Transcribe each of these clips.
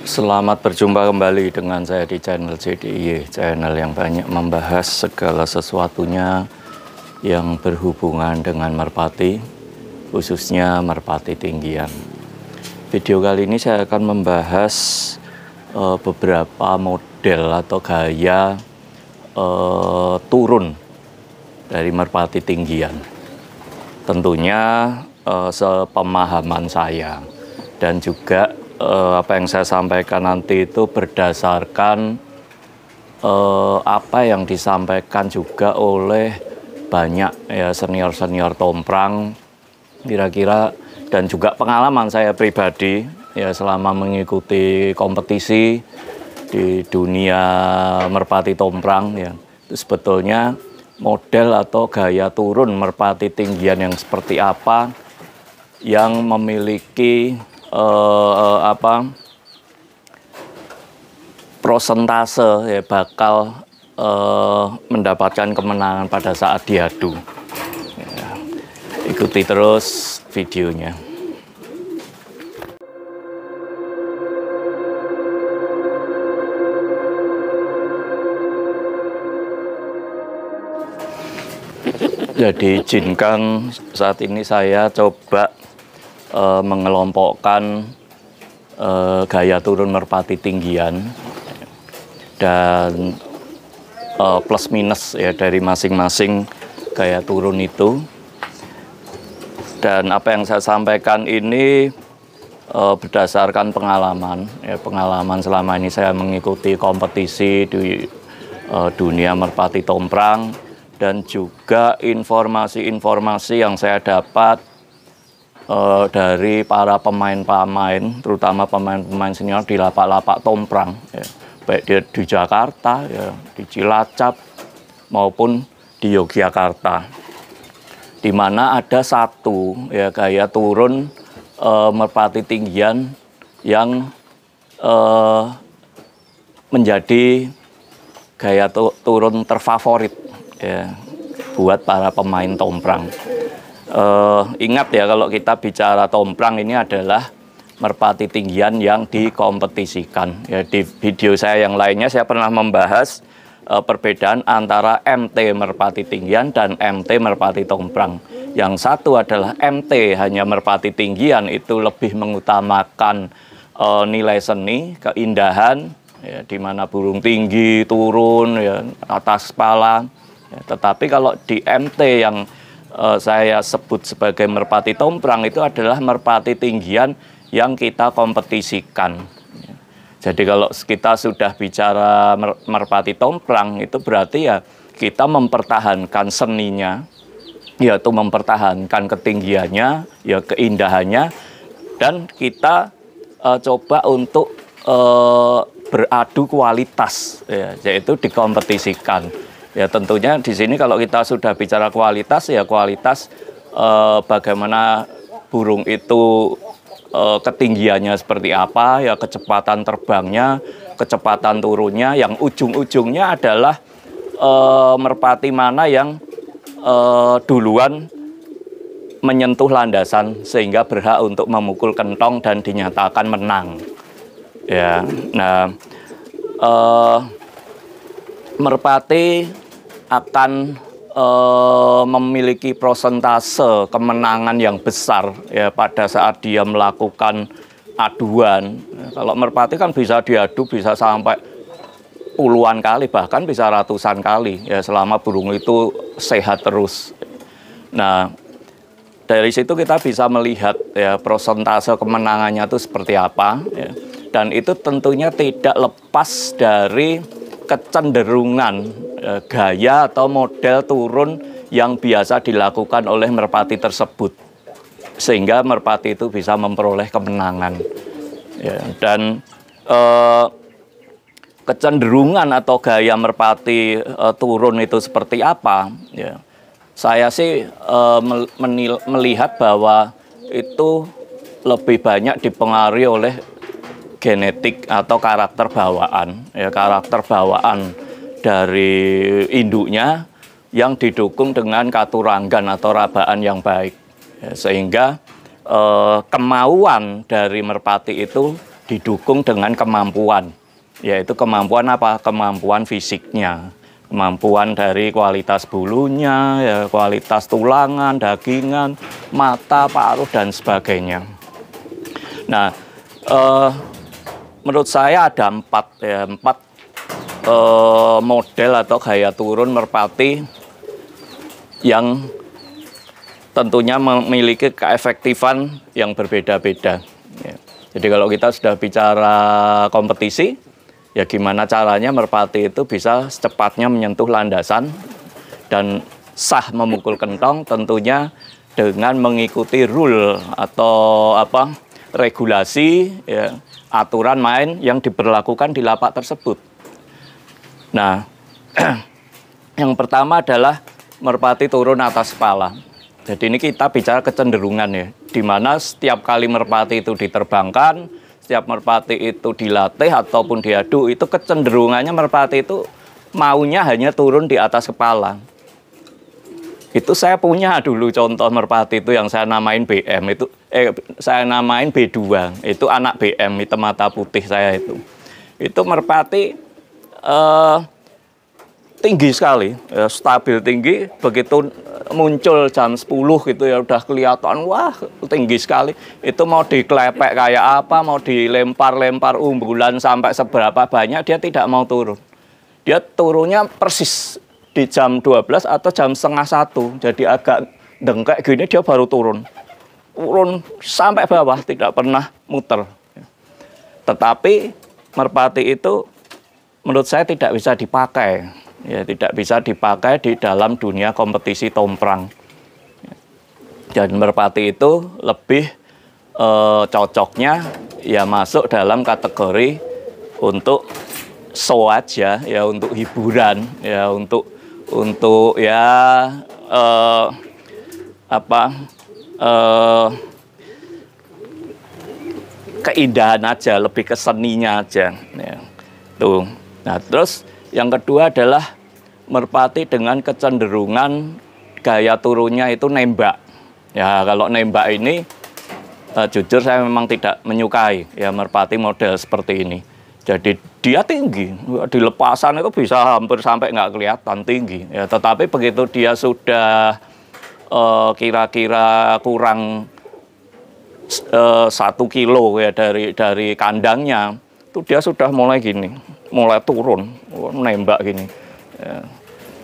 Selamat berjumpa kembali dengan saya di channel JDIY, channel yang banyak membahas segala sesuatunya yang berhubungan dengan merpati, khususnya merpati tinggian. Video kali ini saya akan membahas uh, beberapa model atau gaya uh, turun dari merpati tinggian. Tentunya uh, sepemahaman saya dan juga eh, apa yang saya sampaikan nanti itu berdasarkan eh, apa yang disampaikan juga oleh banyak ya senior-senior tomprang kira-kira dan juga pengalaman saya pribadi ya selama mengikuti kompetisi di dunia merpati tomprang ya itu sebetulnya model atau gaya turun merpati tinggian yang seperti apa yang memiliki uh, apa prosentase ya bakal uh, mendapatkan kemenangan pada saat diadu. Ya. Ikuti terus videonya. jadi izinkan saat ini saya coba e, mengelompokkan e, gaya turun merpati tinggian dan e, plus minus ya dari masing-masing gaya turun itu. Dan apa yang saya sampaikan ini e, berdasarkan pengalaman, ya, pengalaman selama ini saya mengikuti kompetisi di e, dunia merpati tomprang dan juga informasi-informasi yang saya dapat uh, dari para pemain-pemain, terutama pemain-pemain senior di lapak-lapak tomprang, ya. baik dia di Jakarta, ya, di Cilacap maupun di Yogyakarta, di mana ada satu ya gaya turun uh, merpati tinggian yang uh, menjadi gaya turun terfavorit ya, buat para pemain tomprang eh, ingat ya kalau kita bicara tomprang ini adalah merpati tinggian yang dikompetisikan. Ya, di video saya yang lainnya saya pernah membahas eh, perbedaan antara MT merpati tinggian dan MT merpati tomprang. Yang satu adalah MT hanya merpati tinggian itu lebih mengutamakan eh, nilai seni, keindahan, ya, di mana burung tinggi turun ya, atas kepala. Ya, tetapi kalau di MT yang uh, saya sebut sebagai merpati tomprang itu adalah merpati tinggian yang kita kompetisikan. Jadi kalau kita sudah bicara mer merpati tomprang itu berarti ya kita mempertahankan seninya, yaitu mempertahankan ketinggiannya, ya keindahannya, dan kita uh, coba untuk uh, beradu kualitas, ya, yaitu dikompetisikan. Ya tentunya di sini kalau kita sudah bicara kualitas ya kualitas eh, bagaimana burung itu eh, ketinggiannya seperti apa, ya kecepatan terbangnya, kecepatan turunnya, yang ujung-ujungnya adalah eh, merpati mana yang eh, duluan menyentuh landasan sehingga berhak untuk memukul kentong dan dinyatakan menang. Ya, nah. Eh, merpati akan e, memiliki prosentase kemenangan yang besar ya pada saat dia melakukan aduan. Kalau merpati kan bisa diadu bisa sampai puluhan kali bahkan bisa ratusan kali ya selama burung itu sehat terus. Nah, dari situ kita bisa melihat ya prosentase kemenangannya itu seperti apa ya. dan itu tentunya tidak lepas dari kecenderungan eh, gaya atau model turun yang biasa dilakukan oleh merpati tersebut sehingga merpati itu bisa memperoleh kemenangan ya, dan eh, kecenderungan atau gaya merpati eh, turun itu seperti apa ya saya sih eh, menil, melihat bahwa itu lebih banyak dipengaruhi oleh genetik atau karakter bawaan ya karakter bawaan dari induknya yang didukung dengan katuranggan atau rabaan yang baik ya, sehingga eh, kemauan dari merpati itu didukung dengan kemampuan yaitu kemampuan apa kemampuan fisiknya kemampuan dari kualitas bulunya ya, kualitas tulangan dagingan mata paruh dan sebagainya nah eh, menurut saya ada empat ya, empat eh, model atau gaya turun merpati yang tentunya memiliki keefektifan yang berbeda-beda. Ya. Jadi kalau kita sudah bicara kompetisi, ya gimana caranya merpati itu bisa secepatnya menyentuh landasan dan sah memukul kentong tentunya dengan mengikuti rule atau apa regulasi, ya, aturan main yang diberlakukan di lapak tersebut. Nah, yang pertama adalah merpati turun atas kepala. Jadi ini kita bicara kecenderungan ya, di mana setiap kali merpati itu diterbangkan, setiap merpati itu dilatih ataupun diadu, itu kecenderungannya merpati itu maunya hanya turun di atas kepala. Itu saya punya dulu contoh merpati itu yang saya namain BM itu eh saya namain B2. Itu anak BM itu mata putih saya itu. Itu merpati eh, tinggi sekali, ya, stabil tinggi. Begitu muncul jam 10 gitu ya udah kelihatan wah tinggi sekali. Itu mau diklepek kayak apa, mau dilempar-lempar umbulan sampai seberapa banyak dia tidak mau turun. Dia turunnya persis di jam 12 atau jam setengah satu. Jadi agak dengkek gini dia baru turun. Turun sampai bawah tidak pernah muter. Tetapi merpati itu menurut saya tidak bisa dipakai. Ya, tidak bisa dipakai di dalam dunia kompetisi tomprang. Dan merpati itu lebih eh, cocoknya ya masuk dalam kategori untuk show ya ya untuk hiburan ya untuk untuk ya uh, apa uh, keindahan aja, lebih ke seninya aja. Ya. Tuh. Nah, terus yang kedua adalah merpati dengan kecenderungan gaya turunnya itu nembak. Ya, kalau nembak ini uh, jujur saya memang tidak menyukai ya merpati model seperti ini. Jadi dia tinggi, di lepasan itu bisa hampir sampai nggak kelihatan tinggi. Ya, tetapi begitu dia sudah eh, kira-kira uh, kurang uh, eh, kurang satu kilo ya dari dari kandangnya, itu dia sudah mulai gini, mulai turun, menembak gini. Ya.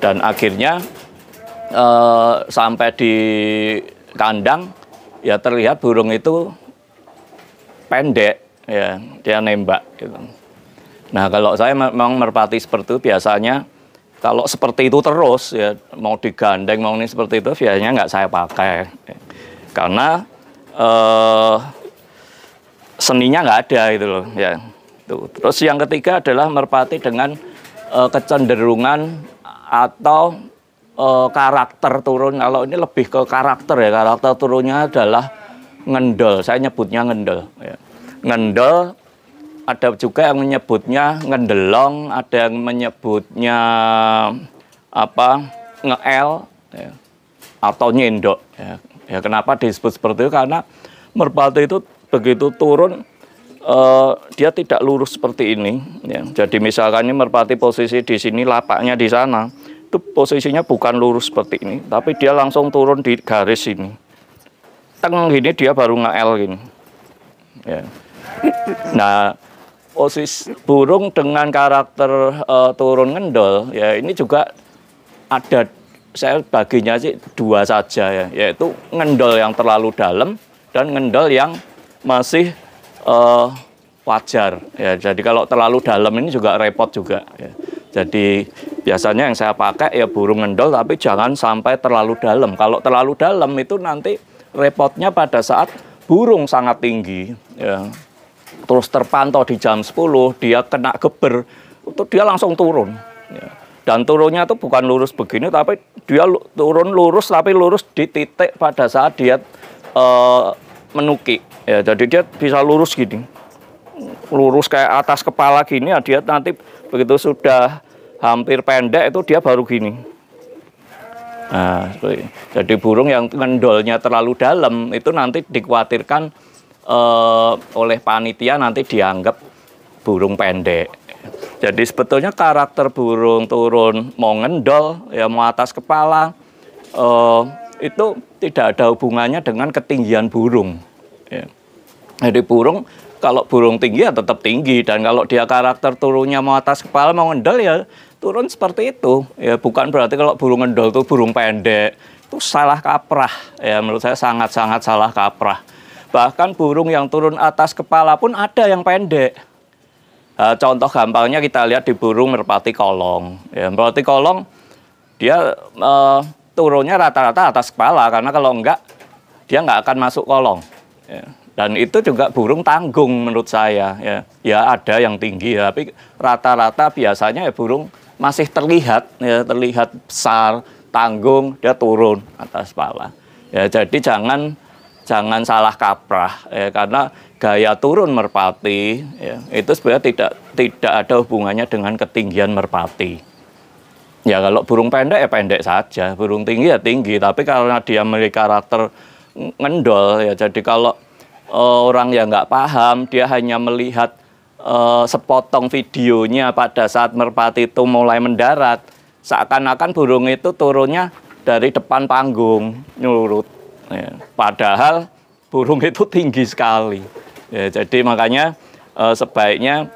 Dan akhirnya uh, sampai di kandang, ya terlihat burung itu pendek ya dia nembak gitu. Nah kalau saya memang merpati seperti itu biasanya kalau seperti itu terus ya mau digandeng mau ini seperti itu biasanya nggak saya pakai karena eh, seninya nggak ada itu loh ya. Tuh. Terus yang ketiga adalah merpati dengan eh, kecenderungan atau eh, karakter turun. Kalau ini lebih ke karakter ya karakter turunnya adalah ngendel. Saya nyebutnya ngendel. Ya. Ngendel ada juga yang menyebutnya ngendelong, ada yang menyebutnya apa ngel ya, atau nyendok. Ya. ya kenapa disebut seperti itu? Karena merpati itu begitu turun uh, dia tidak lurus seperti ini. Ya. Jadi misalkan ini merpati posisi di sini, lapaknya di sana, itu posisinya bukan lurus seperti ini, tapi dia langsung turun di garis ini. Teng ini dia baru ngel ini. Ya. Nah osis burung dengan karakter uh, turun ngendol ya ini juga ada saya baginya sih dua saja ya yaitu ngendol yang terlalu dalam dan ngendol yang masih uh, wajar ya jadi kalau terlalu dalam ini juga repot juga ya. Jadi biasanya yang saya pakai ya burung ngendol tapi jangan sampai terlalu dalam. Kalau terlalu dalam itu nanti repotnya pada saat burung sangat tinggi. Ya terus terpantau di jam 10 dia kena geber untuk dia langsung turun ya. dan turunnya itu bukan lurus begini tapi dia turun lurus tapi lurus di titik pada saat dia uh, eh, menukik ya jadi dia bisa lurus gini lurus kayak atas kepala gini ya dia nanti begitu sudah hampir pendek itu dia baru gini nah, jadi burung yang mendolnya terlalu dalam itu nanti dikhawatirkan eh, oleh panitia nanti dianggap burung pendek. Jadi sebetulnya karakter burung turun mau ngendol ya mau atas kepala eh, itu tidak ada hubungannya dengan ketinggian burung. Ya. Jadi burung kalau burung tinggi ya tetap tinggi dan kalau dia karakter turunnya mau atas kepala mau ngendol ya turun seperti itu. Ya bukan berarti kalau burung ngendol itu burung pendek. Itu salah kaprah. Ya menurut saya sangat-sangat salah kaprah. Bahkan burung yang turun atas kepala pun ada yang pendek. Eh, contoh gampangnya kita lihat di burung merpati kolong. Ya, merpati kolong dia eh, turunnya rata-rata atas kepala karena kalau enggak dia enggak akan masuk kolong. Ya. Dan itu juga burung tanggung menurut saya. Ya, ya ada yang tinggi, ya, tapi rata-rata biasanya ya burung masih terlihat, ya, terlihat besar, tanggung, dia turun atas kepala. Ya, jadi jangan jangan salah kaprah ya, karena gaya turun merpati ya, itu sebenarnya tidak tidak ada hubungannya dengan ketinggian merpati. Ya kalau burung pendek ya pendek saja, burung tinggi ya tinggi. Tapi karena dia memiliki karakter ngendol ya, jadi kalau uh, orang yang nggak paham dia hanya melihat uh, sepotong videonya pada saat merpati itu mulai mendarat, seakan-akan burung itu turunnya dari depan panggung nyurut Ya, padahal burung itu tinggi sekali. Ya, jadi makanya uh, sebaiknya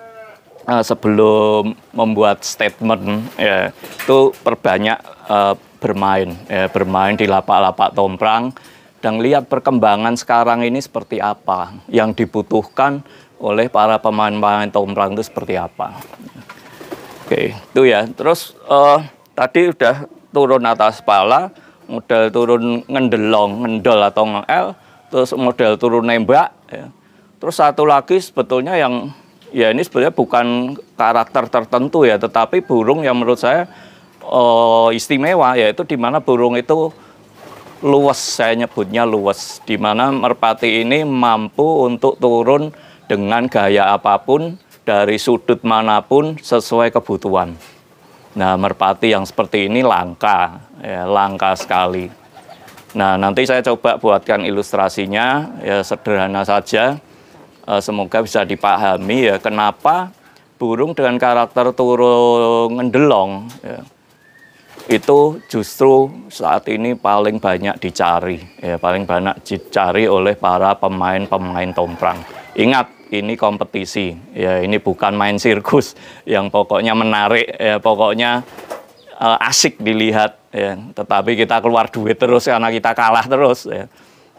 uh, sebelum membuat statement ya, itu perbanyak uh, bermain, ya, bermain di lapak-lapak tomprang dan lihat perkembangan sekarang ini seperti apa yang dibutuhkan oleh para pemain-pemain tomprang itu seperti apa. Oke, itu ya. Terus uh, tadi udah turun atas pala, model turun ngendelong, ngendol atau ngel, terus model turun nembak. Ya. Terus satu lagi sebetulnya yang ya ini sebenarnya bukan karakter tertentu ya, tetapi burung yang menurut saya uh, istimewa yaitu di mana burung itu luwes saya nyebutnya luwes di mana merpati ini mampu untuk turun dengan gaya apapun dari sudut manapun sesuai kebutuhan. Nah, merpati yang seperti ini langka, ya, langka sekali. Nah, nanti saya coba buatkan ilustrasinya, ya sederhana saja. Eh, semoga bisa dipahami ya kenapa burung dengan karakter turun ngendelong ya, itu justru saat ini paling banyak dicari, ya, paling banyak dicari oleh para pemain-pemain tomprang. Ingat, ini kompetisi. Ya, ini bukan main sirkus yang pokoknya menarik, ya, pokoknya uh, asik dilihat. Ya. Tetapi kita keluar duit terus karena kita kalah terus. Ya.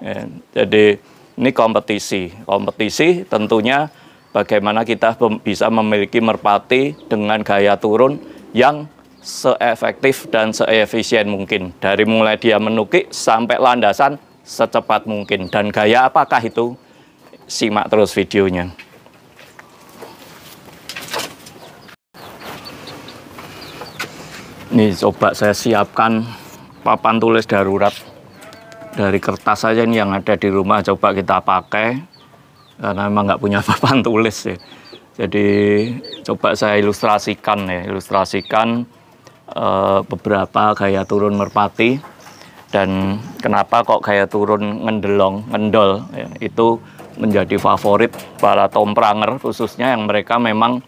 Ya. Jadi ini kompetisi. Kompetisi tentunya bagaimana kita bisa memiliki merpati dengan gaya turun yang seefektif dan seefisien mungkin. Dari mulai dia menukik sampai landasan secepat mungkin. Dan gaya apakah itu? simak terus videonya. Ini coba saya siapkan papan tulis darurat dari kertas saja ini yang ada di rumah coba kita pakai karena memang nggak punya papan tulis ya. Jadi coba saya ilustrasikan ya, ilustrasikan e, beberapa gaya turun merpati dan kenapa kok gaya turun ngendelong, ngendol ya, itu menjadi favorit para tompranger khususnya yang mereka memang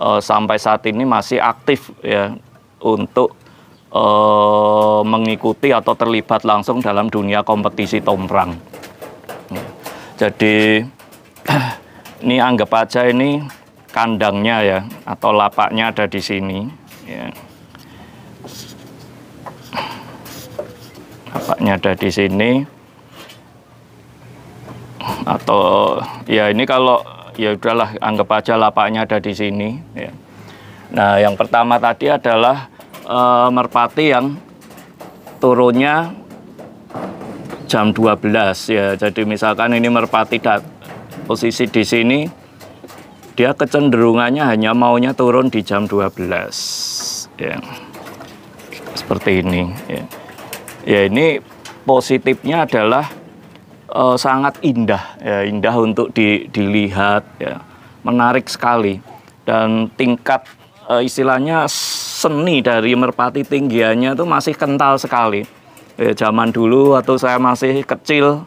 e, sampai saat ini masih aktif ya untuk e, mengikuti atau terlibat langsung dalam dunia kompetisi tomprang. Ya. Jadi ini anggap aja ini kandangnya ya atau lapaknya ada di sini. Ya. Lapaknya ada di sini atau ya ini kalau ya udahlah anggap aja lapaknya ada di sini ya. Nah, yang pertama tadi adalah e, merpati yang turunnya jam 12 ya. Jadi misalkan ini merpati dat, posisi di sini dia kecenderungannya hanya maunya turun di jam 12 ya seperti ini ya, ya ini positifnya adalah uh, sangat indah, ya, indah untuk di, dilihat, ya. menarik sekali. Dan tingkat uh, istilahnya seni dari merpati tinggiannya itu masih kental sekali. Ya, zaman dulu atau saya masih kecil,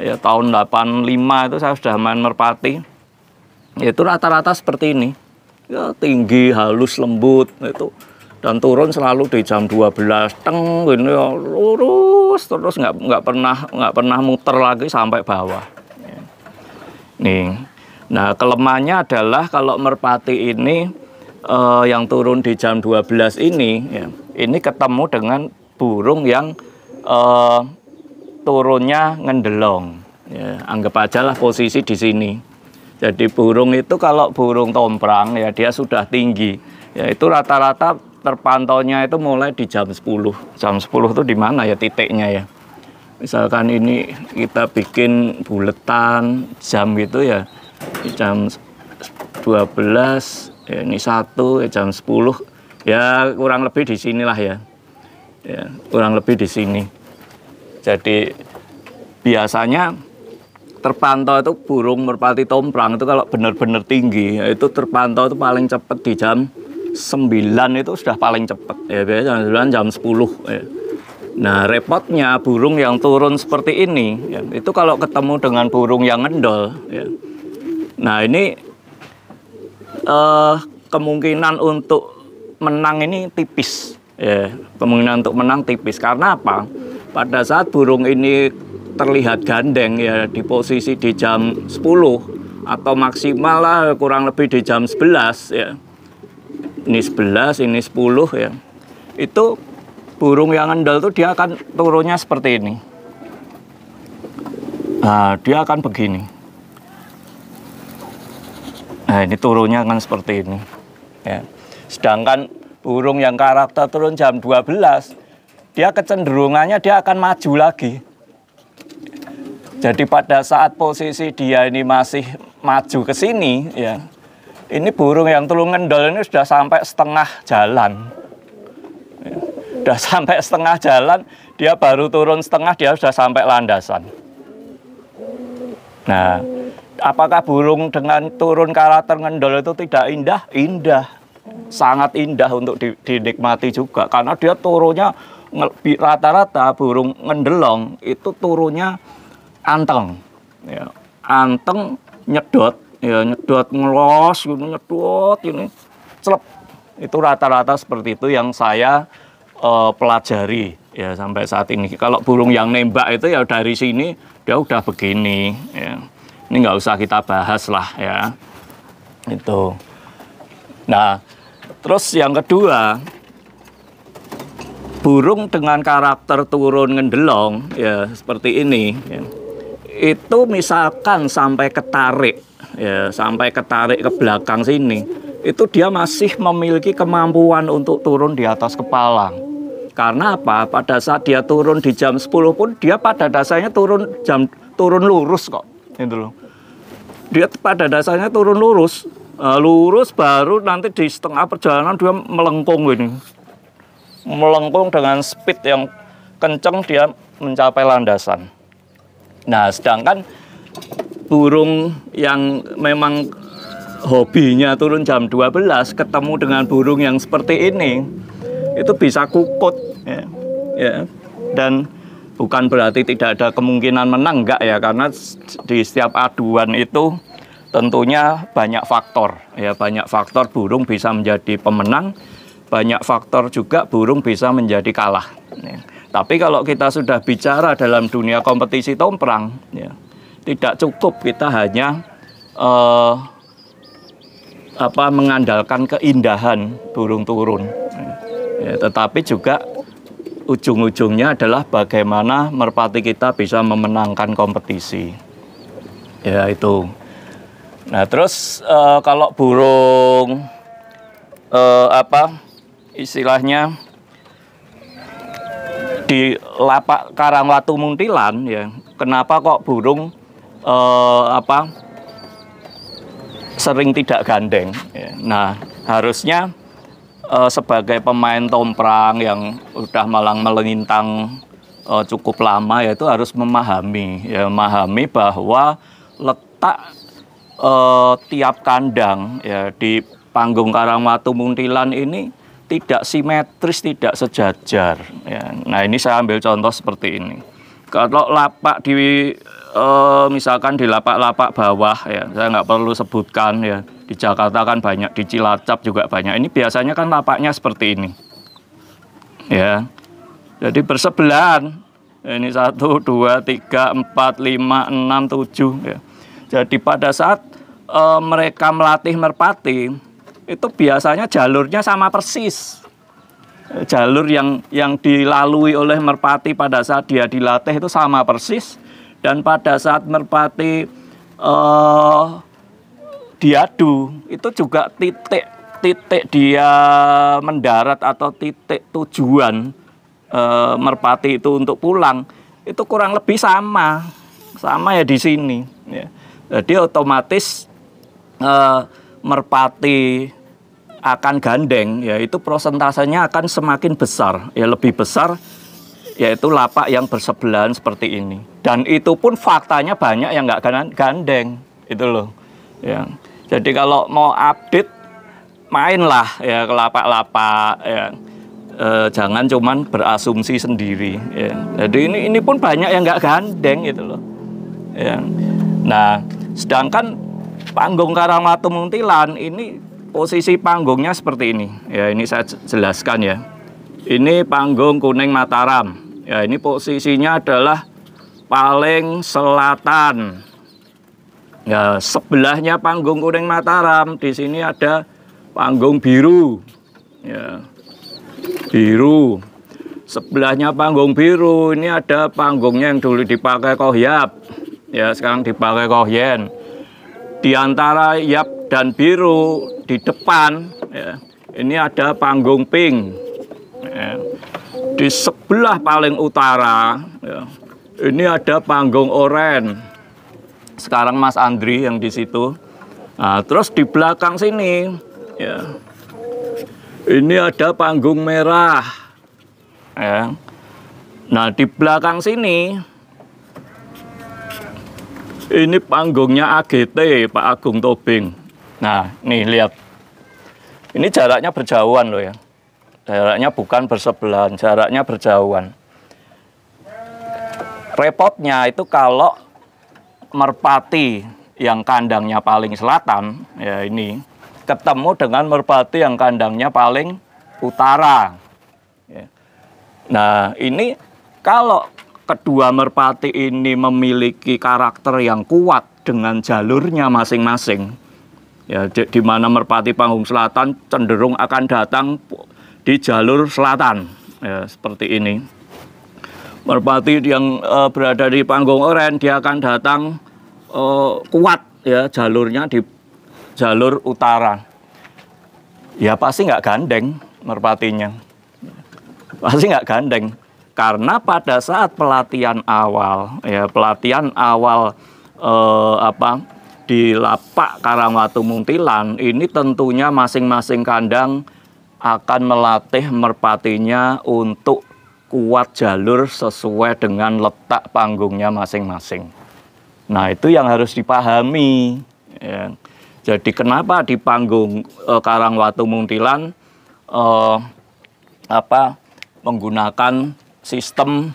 ya, tahun 85 itu saya sudah main merpati. itu rata-rata seperti ini, ya, tinggi, halus, lembut, itu dan turun selalu di jam 12 teng ini ya, lurus terus nggak nggak pernah nggak pernah muter lagi sampai bawah nih nah kelemahannya adalah kalau merpati ini eh, yang turun di jam 12 ini ya, ini ketemu dengan burung yang eh, turunnya ngendelong ya, anggap aja lah posisi di sini jadi burung itu kalau burung tomprang ya dia sudah tinggi ya itu rata-rata terpantaunya itu mulai di jam 10. Jam 10 itu di mana ya titiknya ya? Misalkan ini kita bikin buletan jam gitu ya. Jam 12, ya ini 1, ya jam 10. Ya kurang lebih di sinilah ya. ya. Kurang lebih di sini. Jadi biasanya terpantau itu burung merpati tomprang itu kalau benar-benar tinggi ya itu terpantau itu paling cepat di jam 9 itu sudah paling cepat ya biasanya jam 9 jam 10 ya. Nah repotnya burung yang turun seperti ini ya, itu kalau ketemu dengan burung yang ngendol ya. Nah ini uh, kemungkinan untuk menang ini tipis ya kemungkinan untuk menang tipis karena apa pada saat burung ini terlihat gandeng ya di posisi di jam 10 atau maksimal lah kurang lebih di jam 11 ya ini 11 ini 10 ya itu burung yang ngendal tuh dia akan turunnya seperti ini nah, dia akan begini nah ini turunnya akan seperti ini ya sedangkan burung yang karakter turun jam 12 dia kecenderungannya dia akan maju lagi jadi pada saat posisi dia ini masih maju ke sini ya ini burung yang telung ngendol ini sudah sampai setengah jalan. Ya. Sudah sampai setengah jalan, dia baru turun setengah, dia sudah sampai landasan. Nah, apakah burung dengan turun karakter ngendol itu tidak indah? Indah. Sangat indah untuk dinikmati juga. Karena dia turunnya rata-rata burung ngendelong itu turunnya anteng. Ya. Anteng, nyedot, ya nyedot ngelos gitu nyedot ini gitu. celep itu rata-rata seperti itu yang saya uh, pelajari ya sampai saat ini kalau burung yang nembak itu ya dari sini dia udah begini ya ini nggak usah kita bahas lah ya itu nah terus yang kedua burung dengan karakter turun ngendelong ya seperti ini ya itu misalkan sampai ketarik ya sampai ketarik ke belakang sini itu dia masih memiliki kemampuan untuk turun di atas kepala karena apa pada saat dia turun di jam 10 pun dia pada dasarnya turun jam turun lurus kok itu loh dia pada dasarnya turun lurus e, lurus baru nanti di setengah perjalanan dia melengkung ini melengkung dengan speed yang kenceng dia mencapai landasan Nah, sedangkan burung yang memang hobinya turun jam 12 ketemu dengan burung yang seperti ini itu bisa kukut ya. ya. Dan bukan berarti tidak ada kemungkinan menang enggak ya karena di setiap aduan itu tentunya banyak faktor ya banyak faktor burung bisa menjadi pemenang banyak faktor juga burung bisa menjadi kalah ya. Tapi kalau kita sudah bicara dalam dunia kompetisi tomprang, ya, tidak cukup kita hanya uh, apa mengandalkan keindahan burung turun, ya, tetapi juga ujung-ujungnya adalah bagaimana merpati kita bisa memenangkan kompetisi. Ya itu. Nah terus uh, kalau burung uh, apa istilahnya di lapak watu Muntilan ya kenapa kok burung eh, apa sering tidak gandeng ya. nah harusnya eh, sebagai pemain tomprang yang sudah malang melintang eh, cukup lama ya, itu harus memahami ya memahami bahwa letak eh, tiap kandang ya di panggung watu Muntilan ini tidak simetris, tidak sejajar. Ya. Nah ini saya ambil contoh seperti ini. Kalau lapak di eh, misalkan di lapak-lapak bawah ya, saya nggak perlu sebutkan ya. Di Jakarta kan banyak, di Cilacap juga banyak. Ini biasanya kan lapaknya seperti ini, ya. Jadi bersebelahan. Ini satu, dua, tiga, empat, lima, enam, tujuh. Ya. Jadi pada saat eh, mereka melatih merpati itu biasanya jalurnya sama persis jalur yang yang dilalui oleh merpati pada saat dia dilatih itu sama persis dan pada saat merpati uh, diadu itu juga titik titik dia mendarat atau titik tujuan uh, merpati itu untuk pulang itu kurang lebih sama sama ya di sini ya. jadi otomatis uh, merpati akan gandeng ya itu prosentasenya akan semakin besar ya lebih besar yaitu lapak yang bersebelahan seperti ini dan itu pun faktanya banyak yang nggak gandeng itu loh ya jadi kalau mau update mainlah ya ke lapak-lapak ya e, jangan cuman berasumsi sendiri ya jadi ini ini pun banyak yang nggak gandeng gitu loh ya nah sedangkan Panggung Karamatu Muntilan ini posisi panggungnya seperti ini. Ya, ini saya jelaskan ya. Ini panggung Kuning Mataram. Ya, ini posisinya adalah paling selatan. Ya, sebelahnya panggung Kuning Mataram, di sini ada panggung biru. Ya. Biru. Sebelahnya panggung biru, ini ada panggungnya yang dulu dipakai Kohyap. Ya, sekarang dipakai Kohyen. Di antara yap dan biru di depan ya, ini ada panggung pink. Ya. Di sebelah paling utara ya, ini ada panggung oranye. Sekarang Mas Andri yang di situ. Nah, terus di belakang sini ya. Ini ada panggung merah. Ya. Nah, di belakang sini ini panggungnya AGT Pak Agung Tobing. Nah, nih lihat. Ini jaraknya berjauhan loh ya. Jaraknya bukan bersebelahan, jaraknya berjauhan. Repotnya itu kalau merpati yang kandangnya paling selatan, ya ini, ketemu dengan merpati yang kandangnya paling utara. Ya. Nah, ini kalau kedua merpati ini memiliki karakter yang kuat dengan jalurnya masing-masing. Ya, di, di mana merpati panggung selatan cenderung akan datang di jalur selatan, ya, seperti ini. Merpati yang e, berada di panggung oranye dia akan datang e, kuat, ya jalurnya di jalur utara. Ya pasti nggak gandeng merpatinya, pasti nggak gandeng karena pada saat pelatihan awal, ya pelatihan awal eh, apa di lapak Karangwatu Muntilan ini tentunya masing-masing kandang akan melatih merpatinya untuk kuat jalur sesuai dengan letak panggungnya masing-masing. Nah itu yang harus dipahami. Ya. Jadi kenapa di panggung eh, Karangwatu Muntilan eh, apa menggunakan sistem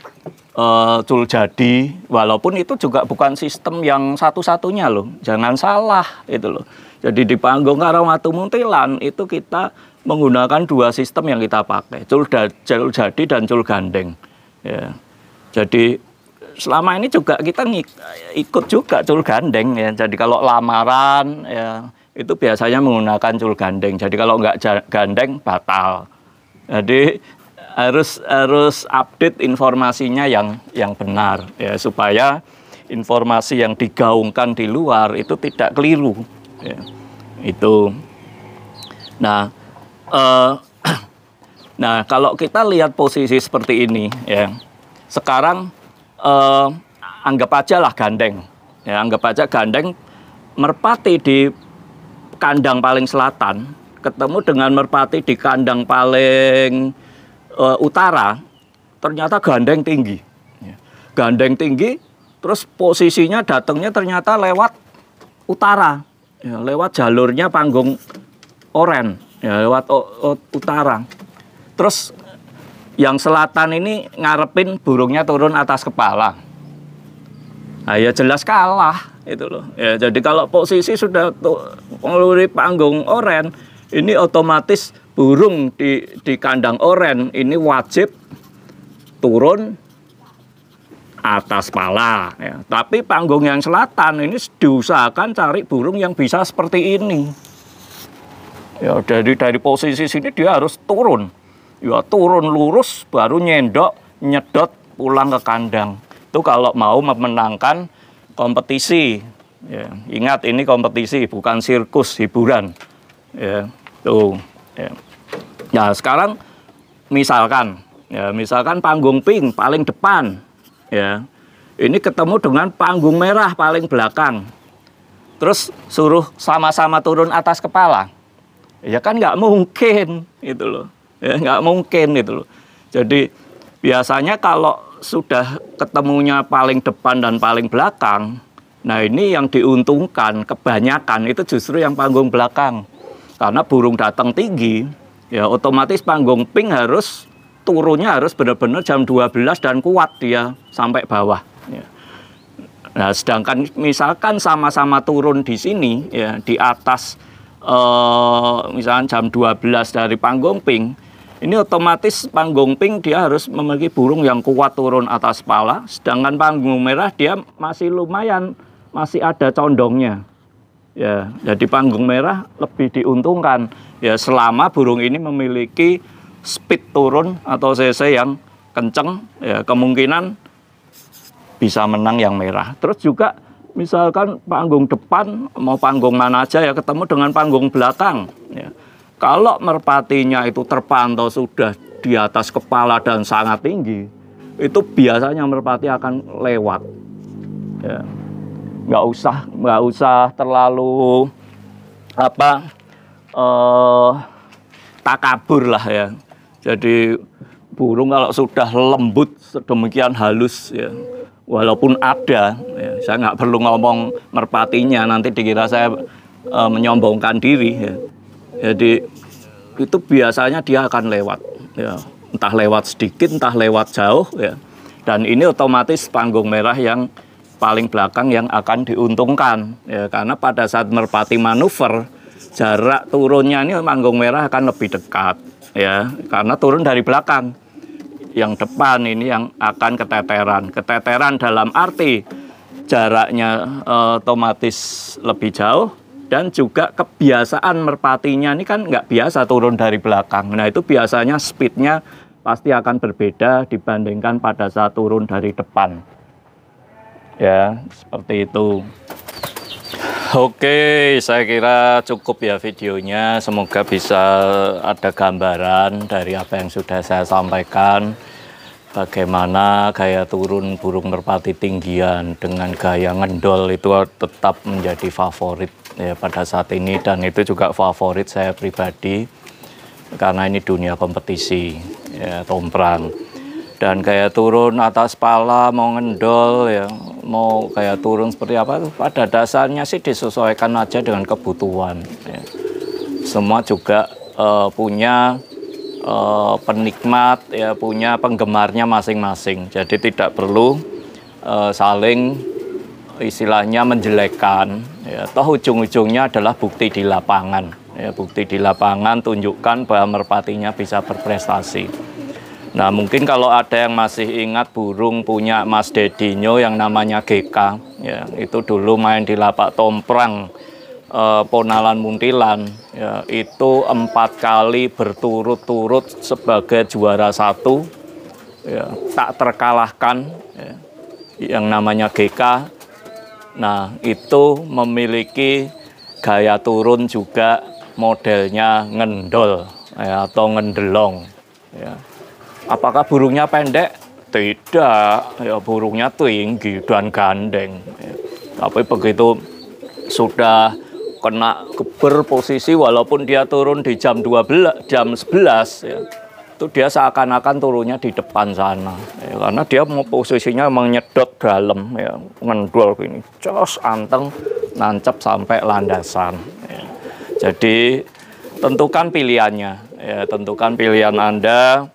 uh, jadi walaupun itu juga bukan sistem yang satu-satunya loh jangan salah itu loh jadi di panggung Karawatu Muntilan itu kita menggunakan dua sistem yang kita pakai tul, da, cul jadi dan tul gandeng ya jadi selama ini juga kita ikut juga tul gandeng ya jadi kalau lamaran ya itu biasanya menggunakan cul gandeng. Jadi kalau nggak gandeng batal. Jadi harus harus update informasinya yang yang benar ya supaya informasi yang digaungkan di luar itu tidak keliru ya. itu nah eh, nah kalau kita lihat posisi seperti ini ya sekarang eh, anggap aja lah gandeng ya anggap aja gandeng merpati di kandang paling selatan ketemu dengan merpati di kandang paling uh, utara ternyata gandeng tinggi. Ya. Gandeng tinggi, terus posisinya datangnya ternyata lewat utara, ya, lewat jalurnya panggung oren, ya, lewat o, o, utara. Terus yang selatan ini ngarepin burungnya turun atas kepala. Nah, ya jelas kalah itu loh. Ya, jadi kalau posisi sudah tuh, meluri panggung oren, ini otomatis burung di, di kandang oren ini wajib turun atas pala. Ya. Tapi panggung yang selatan ini diusahakan cari burung yang bisa seperti ini. Ya, dari dari posisi sini dia harus turun. Ya, turun lurus baru nyendok, nyedot pulang ke kandang. Itu kalau mau memenangkan kompetisi. Ya, ingat ini kompetisi bukan sirkus hiburan. Ya, tuh. Ya. Nah, sekarang misalkan ya, misalkan panggung pink paling depan ya. Ini ketemu dengan panggung merah paling belakang. Terus suruh sama-sama turun atas kepala. Ya kan nggak mungkin itu loh. Ya nggak mungkin itu loh. Jadi biasanya kalau sudah ketemunya paling depan dan paling belakang, nah ini yang diuntungkan kebanyakan itu justru yang panggung belakang. Karena burung datang tinggi, ya otomatis panggung pink harus turunnya harus benar-benar jam 12 dan kuat dia ya, sampai bawah ya. Nah, sedangkan misalkan sama-sama turun di sini ya di atas uh, misalkan jam 12 dari panggung pink ini otomatis panggung pink dia harus memiliki burung yang kuat turun atas kepala sedangkan panggung merah dia masih lumayan masih ada condongnya Ya, jadi ya panggung merah lebih diuntungkan ya selama burung ini memiliki speed turun atau cc yang kenceng ya kemungkinan bisa menang yang merah. Terus juga misalkan panggung depan mau panggung mana aja ya ketemu dengan panggung belakang ya. Kalau merpatinya itu terpantau sudah di atas kepala dan sangat tinggi, itu biasanya merpati akan lewat. Ya nggak usah nggak usah terlalu apa eh, tak kabur lah ya jadi burung kalau sudah lembut sedemikian halus ya walaupun ada ya, saya nggak perlu ngomong merpatinya nanti dikira saya uh, menyombongkan diri ya. jadi itu biasanya dia akan lewat ya. entah lewat sedikit entah lewat jauh ya dan ini otomatis panggung merah yang paling belakang yang akan diuntungkan ya, karena pada saat merpati manuver jarak turunnya ini manggung merah akan lebih dekat ya karena turun dari belakang yang depan ini yang akan keteteran keteteran dalam arti jaraknya e, otomatis lebih jauh dan juga kebiasaan merpatinya ini kan nggak biasa turun dari belakang nah itu biasanya speednya pasti akan berbeda dibandingkan pada saat turun dari depan ya seperti itu Oke, saya kira cukup ya videonya. Semoga bisa ada gambaran dari apa yang sudah saya sampaikan. Bagaimana gaya turun burung merpati tinggian dengan gaya ngendol itu tetap menjadi favorit ya pada saat ini dan itu juga favorit saya pribadi karena ini dunia kompetisi ya tompran dan gaya turun atas pala mau ngendol ya mau kayak turun seperti apa pada dasarnya sih disesuaikan aja dengan kebutuhan ya. semua juga uh, punya uh, penikmat ya punya penggemarnya masing-masing jadi tidak perlu uh, saling istilahnya menjelekan ya toh ujung-ujungnya adalah bukti di lapangan ya bukti di lapangan tunjukkan bahwa merpatinya bisa berprestasi Nah mungkin kalau ada yang masih ingat burung punya Mas Dedinyo yang namanya GK ya, Itu dulu main di lapak tomprang eh, Ponalan Muntilan ya, Itu empat kali berturut-turut sebagai juara satu ya, Tak terkalahkan ya, Yang namanya GK Nah itu memiliki gaya turun juga modelnya ngendol ya, atau ngendelong ya. Apakah burungnya pendek? Tidak, ya burungnya tinggi dan gandeng. Tapi begitu sudah kena geber posisi walaupun dia turun di jam 12 jam 11 ya itu dia seakan-akan turunnya di depan sana ya, karena dia mau posisinya menyedot dalam ya ngendol gini Cos anteng nancap sampai landasan ya. jadi tentukan pilihannya ya tentukan pilihan anda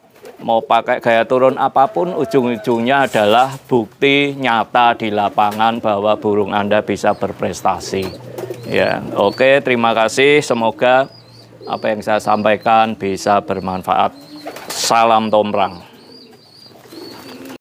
mau pakai gaya turun apapun ujung-ujungnya adalah bukti nyata di lapangan bahwa burung Anda bisa berprestasi. Ya, oke, terima kasih. Semoga apa yang saya sampaikan bisa bermanfaat. Salam Tomrang.